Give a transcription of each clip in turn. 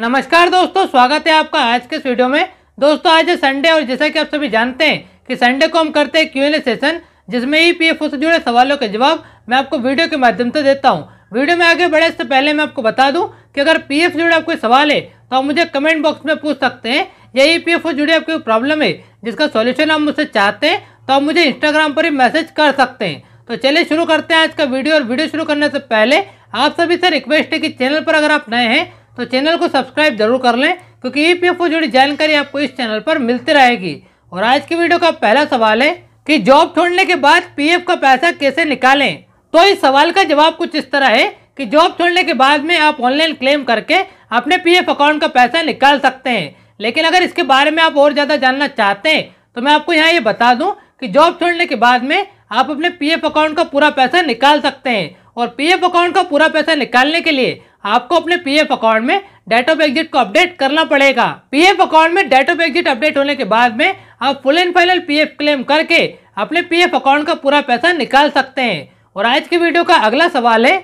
नमस्कार दोस्तों स्वागत है आपका आज के इस वीडियो में दोस्तों आज है संडे और जैसा कि आप सभी जानते हैं कि संडे को हम करते हैं क्यू सेशन जिसमें ई पी से जुड़े सवालों के जवाब मैं आपको वीडियो के माध्यम से देता हूँ वीडियो में आगे बढ़े इससे पहले मैं आपको बता दूँ कि अगर पी एफ जुड़े आपको सवाल है तो आप मुझे कमेंट बॉक्स में पूछ सकते हैं या ई पी जुड़े आपकी प्रॉब्लम है जिसका सोल्यूशन आप मुझसे चाहते हैं तो आप मुझे इंस्टाग्राम पर ही मैसेज कर सकते हैं तो चलिए शुरू करते हैं आज का वीडियो और वीडियो शुरू करने से पहले आप सभी से रिक्वेस्ट है कि चैनल पर अगर आप नए हैं तो चैनल को सब्सक्राइब जरूर कर लें क्योंकि ई e पी जुड़ी जानकारी आपको इस चैनल पर मिलती रहेगी और आज की वीडियो का पहला सवाल है कि जॉब छोड़ने के बाद पीएफ का पैसा कैसे निकालें तो इस सवाल का जवाब कुछ इस तरह है कि जॉब छोड़ने के बाद में आप ऑनलाइन क्लेम करके अपने पीएफ अकाउंट का पैसा निकाल सकते हैं लेकिन अगर इसके बारे में आप और ज़्यादा जानना चाहते हैं तो मैं आपको यहाँ ये बता दूँ कि जॉब छोड़ने के बाद में आप अपने पीएफ अकाउंट का पूरा पैसा निकाल सकते हैं और पीएफ अकाउंट का पूरा पैसा निकालने के लिए आपको अपने पीएफ अकाउंट में डेट ऑफ एग्जिट को अपडेट करना पड़ेगा पीएफ अकाउंट में डेट ऑफ एग्जिट अपडेट होने के बाद में आप full and final PF claim करके अपने पीएफ अकाउंट का पूरा पैसा निकाल सकते हैं और आज की वीडियो का अगला सवाल है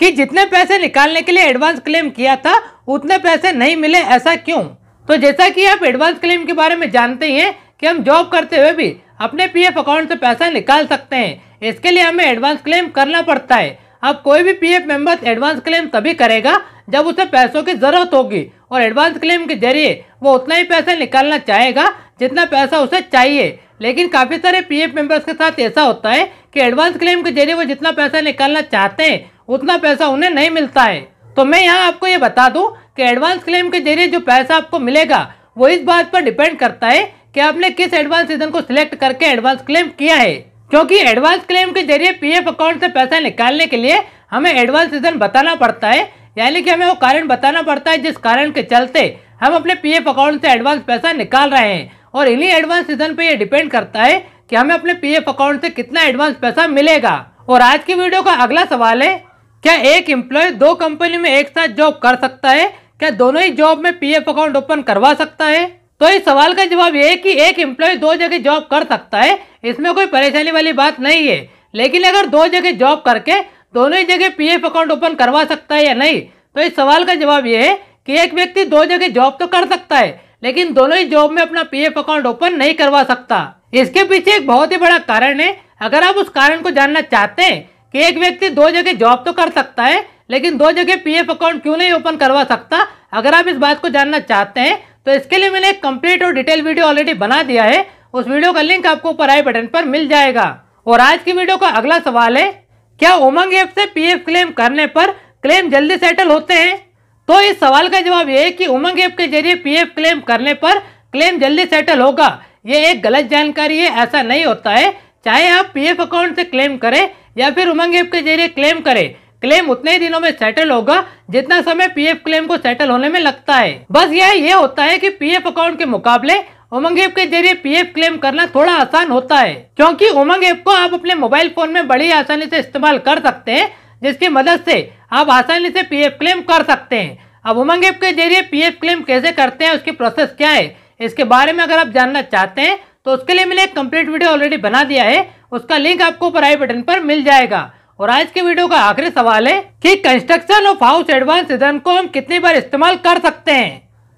कि जितने पैसे निकालने के लिए एडवांस क्लेम किया था उतने पैसे नहीं मिले ऐसा क्यों तो जैसा कि आप एडवांस क्लेम के बारे में जानते ही हैं कि हम जॉब करते हुए भी अपने पीएफ अकाउंट से पैसा निकाल सकते हैं इसके लिए हमें एडवांस क्लेम करना पड़ता है अब कोई भी पीएफ मेंबर एडवांस क्लेम तभी करेगा जब उसे पैसों की जरूरत होगी और एडवांस क्लेम के जरिए वो उतना ही पैसा निकालना चाहेगा जितना पैसा उसे चाहिए लेकिन काफ़ी सारे पीएफ मेंबर्स के साथ ऐसा होता है कि एडवांस क्लेम के जरिए वो जितना पैसा निकालना चाहते हैं उतना पैसा उन्हें नहीं मिलता है तो मैं यहाँ आपको ये बता दूँ कि एडवांस क्लेम के जरिए जो पैसा आपको मिलेगा वो इस बात पर डिपेंड करता है कि आपने किस एडवांस सीजन को सिलेक्ट करके एडवांस क्लेम किया है क्योंकि एडवांस क्लेम के जरिए पीएफ अकाउंट से पैसा निकालने के लिए हमें एडवांस रीज़न बताना पड़ता है यानी कि हमें वो कारण बताना पड़ता है जिस कारण के चलते हम अपने पीएफ अकाउंट से एडवांस पैसा निकाल रहे हैं और इन्हीं एडवांस रीज़न पर यह डिपेंड करता है कि हमें अपने पी अकाउंट से कितना एडवांस पैसा मिलेगा और आज की वीडियो का अगला सवाल है क्या एक एम्प्लॉय दो कंपनी में एक साथ जॉब कर सकता है क्या दोनों ही जॉब में पीएफ अकाउंट ओपन करवा सकता है तो इस सवाल का जवाब ये है कि एक एम्प्लॉय दो जगह जॉब कर सकता है इसमें कोई परेशानी वाली बात नहीं है लेकिन अगर दो जगह जॉब करके दोनों ही जगह पीएफ अकाउंट ओपन करवा सकता है या नहीं तो इस सवाल का जवाब यह है कि एक व्यक्ति दो जगह जॉब तो कर सकता है लेकिन दोनों ही जॉब में अपना पी अकाउंट ओपन नहीं करवा सकता इसके पीछे एक बहुत ही बड़ा कारण है अगर आप उस कारण को जानना चाहते हैं कि एक व्यक्ति दो जगह जॉब तो कर सकता है लेकिन दो जगह पीएफ अकाउंट क्यों नहीं ओपन करवा सकता अगर आप इस बात को जानना चाहते हैं तो इसके लिए मैंने एक कंप्लीट और डिटेल वीडियो ऑलरेडी बना दिया है उस वीडियो का लिंक आपको ऊपर आई बटन पर मिल जाएगा और आज की वीडियो का अगला सवाल है क्या उमंग ऐप से पीएफ क्लेम करने पर क्लेम जल्दी सेटल होते हैं तो इस सवाल का जवाब यह है कि उमंग ऐप के जरिए पीएफ क्लेम करने पर क्लेम जल्दी सेटल होगा ये एक गलत जानकारी है ऐसा नहीं होता है चाहे आप पीएफ अकाउंट से क्लेम करें या फिर उमंग ऐप के जरिए क्लेम करें क्लेम उतने ही दिनों में सेटल होगा जितना समय पीएफ क्लेम को सेटल होने में लगता है बस यह ये होता है कि पीएफ अकाउंट के मुकाबले उमंग ऐप के जरिए पीएफ क्लेम करना थोड़ा आसान होता है क्योंकि उमंग ऐप को आप अपने मोबाइल फोन में बड़ी आसानी से इस्तेमाल कर सकते हैं जिसकी मदद से आप आसानी से पीएफ क्लेम कर सकते हैं अब उमंग ऐप के जरिए पीएफ क्लेम कैसे करते हैं उसकी प्रोसेस क्या है इसके बारे में अगर आप जानना चाहते हैं तो उसके लिए मैंने एक कम्प्लीट वीडियो ऑलरेडी बना दिया है उसका लिंक आपको ऊपर आई बटन पर मिल जाएगा और आज के वीडियो का आखिरी सवाल है कि construction of house advance season को हम कितनी बार इस्तेमाल कर सकते हैं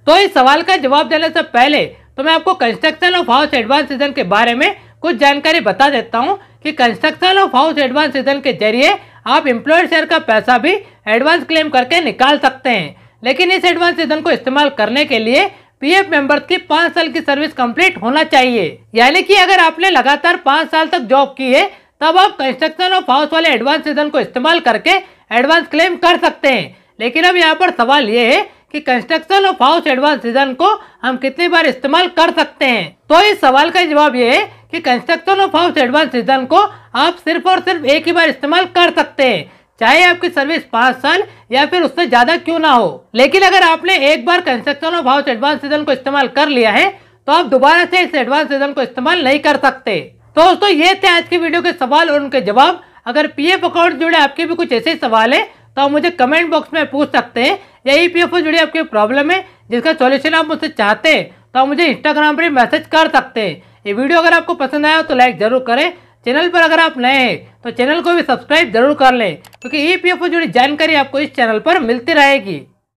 तो इस सवाल का जवाब देने से पहले तो मैं आपको construction of house advance season के बारे में कुछ जानकारी बता देता हूँ कि construction of house advance season के जरिए आप इम्प्लॉय शेयर का पैसा भी एडवांस क्लेम करके निकाल सकते हैं लेकिन इस एडवांस सीजन को इस्तेमाल करने के लिए पीएफ मेंबर्स की पाँच साल की सर्विस कंप्लीट होना चाहिए यानी कि अगर आपने लगातार पाँच साल तक जॉब की है तब आप कंस्ट्रक्शन ऑफ हाउस वाले एडवांस सीजन को इस्तेमाल करके एडवांस क्लेम कर सकते हैं लेकिन अब यहाँ पर सवाल ये है कि construction of house advance season को हम कितनी बार इस्तेमाल कर सकते हैं तो इस सवाल का जवाब ये है कि construction of house advance season को आप सिर्फ और सिर्फ एक ही बार इस्तेमाल कर सकते हैं चाहे आपकी सर्विस पाँच साल या फिर उससे ज़्यादा क्यों ना हो लेकिन अगर आपने एक बार construction of house advance season को इस्तेमाल कर लिया है तो आप दोबारा से इस एडवांस सीजन को इस्तेमाल नहीं कर सकते तो दोस्तों ये थे आज के वीडियो के सवाल और उनके जवाब अगर पीएफ अकाउंट जुड़े आपके भी कुछ ऐसे सवाल है तो आप मुझे कमेंट बॉक्स में पूछ सकते हैं या ई पी जुड़ी आपकी प्रॉब्लम है जिसका सॉल्यूशन आप मुझसे चाहते हैं तो आप मुझे इंस्टाग्राम पर मैसेज कर सकते हैं ये वीडियो अगर आपको पसंद आया तो लाइक ज़रूर करें चैनल पर अगर आप नए हैं तो चैनल को भी सब्सक्राइब जरूर कर लें क्योंकि ई पी जुड़ी जानकारी आपको इस चैनल पर मिलती रहेगी